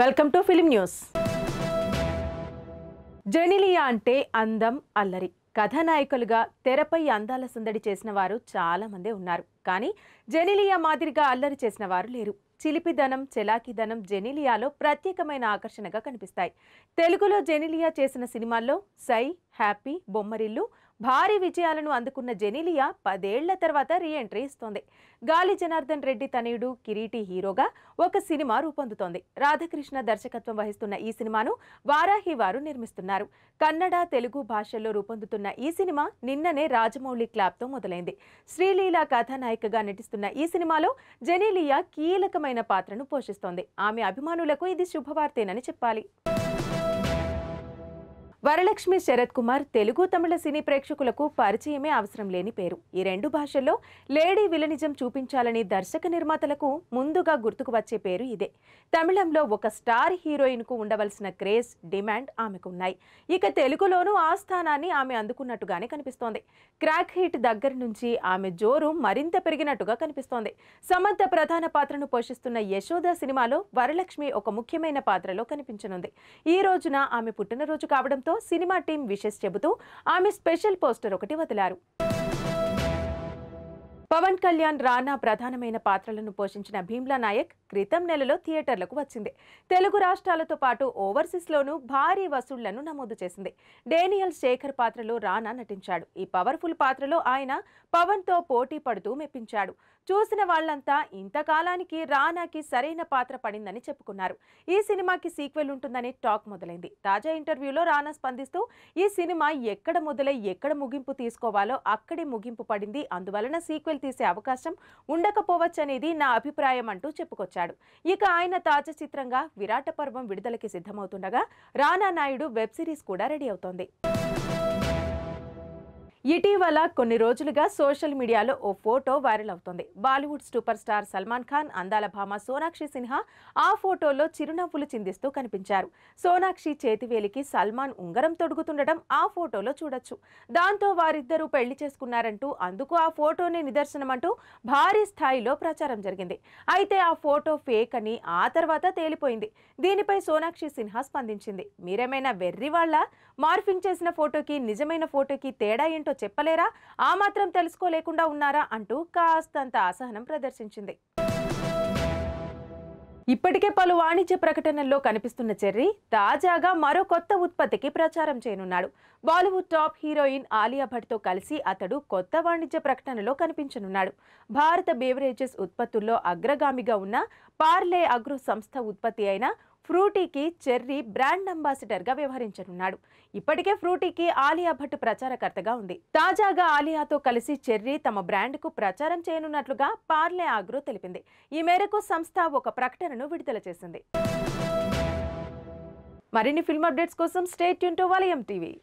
welcome to film news Genelia అంటే అందం అల్లరి కథానాయకులుగా తెరపై అందాల సందడి చేసిన వారు చాలామందే ఉన్నారు కానీ జెనిలియా మాదిరిగా అల్లరి చేసిన వారు లేరు చిలిపిదనం చెలాకిదనం జెనిలియాలో ప్రత్యేకమైన ఆకర్షణగా కనిపిస్తాయి తెలుగులో జెనిలియా చేసిన సినిమాల్లో సై హ్యాపీ బొమ్మరిల్లు భారీ విజయాలను అందుకున్న జెనీలియా పదేళ్ల తర్వాత రీఎంట్రీ ఇస్తోంది గాలి జనార్దన్ రెడ్డి తనయుడు కిరీటి హీరోగా ఒక సినిమా రూపొందుతోంది రాధాకృష్ణ దర్శకత్వం వహిస్తున్న ఈ సినిమాను వారాహి వారు నిర్మిస్తున్నారు కన్నడ తెలుగు భాషల్లో రూపొందుతున్న ఈ సినిమా నిన్ననే రాజమౌళి క్లాబ్తో మొదలైంది శ్రీలీల కథానాయికగా నటిస్తున్న ఈ సినిమాలో జెనీలియా కీలకమైన పాత్రను పోషిస్తోంది ఆమె అభిమానులకు ఇది శుభవార్తేనని చెప్పాలి వరలక్ష్మి శరత్ కుమార్ తెలుగు తమిళ సినీ ప్రేక్షకులకు పరిచయమే అవసరం లేని పేరు ఈ రెండు భాషల్లో లేడీ విలనిజం చూపించాలని దర్శక నిర్మాతలకు ముందుగా గుర్తుకు వచ్చే పేరు ఇదే తమిళంలో ఒక స్టార్ హీరోయిన్ కు ఉండవలసిన క్రేజ్ డిమాండ్ ఆమెకు ఉన్నాయి ఇక తెలుగులోనూ ఆ స్థానాన్ని ఆమె అందుకున్నట్టుగానే కనిపిస్తోంది క్రాక్ హిట్ దగ్గర నుంచి ఆమె జోరు మరింత పెరిగినట్టుగా కనిపిస్తోంది సమర్థ ప్రధాన పాత్రను పోషిస్తున్న యశోద సినిమాలో వరలక్ష్మి ఒక ముఖ్యమైన పాత్రలో కనిపించనుంది ఈ రోజున ఆమె పుట్టినరోజు కావడంతో సినిమా టీం విషెస్ చెబుతూ ఆమె స్పెషల్ పోస్టర్ ఒకటి వదిలారు పవన్ కళ్యాణ్ రానా ప్రధానమైన పాత్రలను పోషించిన భీమ్లా నాయక్ క్రితం నెలలో థియేటర్లకు వచ్చింది తెలుగు రాష్ట్రాలతో పాటు ఓవర్సీస్లోనూ భారీ వసూళ్లను నమోదు చేసింది డేనియల్ శేఖర్ పాత్రలో రానా నటించాడు ఈ పవర్ఫుల్ పాత్రలో ఆయన పవన్తో పోటీ పడుతూ మెప్పించాడు చూసిన వాళ్లంతా ఇంతకాలానికి రానాకి సరైన పాత్ర పడిందని చెప్పుకున్నారు ఈ సినిమాకి సీక్వెల్ ఉంటుందని టాక్ మొదలైంది తాజా ఇంటర్వ్యూలో రానా స్పందిస్తూ ఈ సినిమా ఎక్కడ మొదలై ఎక్కడ ముగింపు తీసుకోవాలో అక్కడే ముగింపు పడింది అందువలన సీక్వెల్ సెల్ఫీలు తీసే అవకాశం అనేది నా అభిప్రాయం అంటూ చెప్పుకొచ్చాడు ఇక ఆయన తాజా చిత్రంగా విరాట పర్వం విడుదలకి సిద్ధమవుతుండగా రానా నాయుడు వెబ్ సిరీస్ కూడా రెడీ అవుతోంది ఇటీవల కొన్ని రోజులుగా సోషల్ మీడియాలో ఓ ఫోటో వైరల్ అవుతోంది Bollywood super star Salman Khan అందాల భామ సోనాక్షి సిన్హా ఆ ఫోటోలో చిరునవ్వులు చిందిస్తూ కనిపించారు సోనాక్షి చేతివేలికి సల్మాన్ ఉంగరం తొడుగుతుండటం ఆ ఫోటోలో చూడొచ్చు దాంతో వారిద్దరూ పెళ్లి చేసుకున్నారంటూ అందుకు ఆ ఫోటోనే నిదర్శనమంటూ భారీ స్థాయిలో ప్రచారం జరిగింది అయితే ఆ ఫోటో ఫేక్ అని ఆ తర్వాత తేలిపోయింది దీనిపై సోనాక్షి సిన్హా స్పందించింది మీరేమైనా వెర్రి వాళ్ళ మార్ఫింగ్ చేసిన ఫోటోకి నిజమైన ఫోటోకి తేడా ఏంటో చెప్పలేరా ఆ మాత్రం తెలుసుకోలేకుండా ఉన్నారా అంటూ కాస్తంత అసహనం ప్రదర్శించింది ఇప్పటికే పలు వాణిజ్య ప్రకటనల్లో కనిపిస్తున్న చెర్రీ తాజాగా మరో కొత్త ఉత్పత్తికి ప్రచారం చేయనున్నాడు బాలీవుడ్ టాప్ హీరోయిన్ ఆలియా భట్తో కలిసి అతడు కొత్త వాణిజ్య ప్రకటనలో కనిపించనున్నాడు భారత బేవరేజెస్ ఉత్పత్తుల్లో అగ్రగామిగా ఉన్న పార్లే అగ్రో సంస్థ ఉత్పత్తి అయిన ఫ్రూటీకి చెర్రీ బ్రాండ్ అంబాసిడర్గా వ్యవహరించనున్నాడు ఇప్పటికే ఫ్రూటీకి ఆలియా భట్ ప్రచారకర్తగా ఉంది తాజాగా ఆలియాతో కలిసి చెర్రీ తమ బ్రాండ్కు ప్రచారం చేయనున్నట్లుగా పార్లే ఆగ్రో తెలిపింది ఈ మేరకు సంస్థ ఒక ప్రకటనను విడుదల చేసింది మరిన్ని ఫిల్మ్ అప్డేట్స్ కోసం స్టేట్ యూన్ టు వలయం టీవీ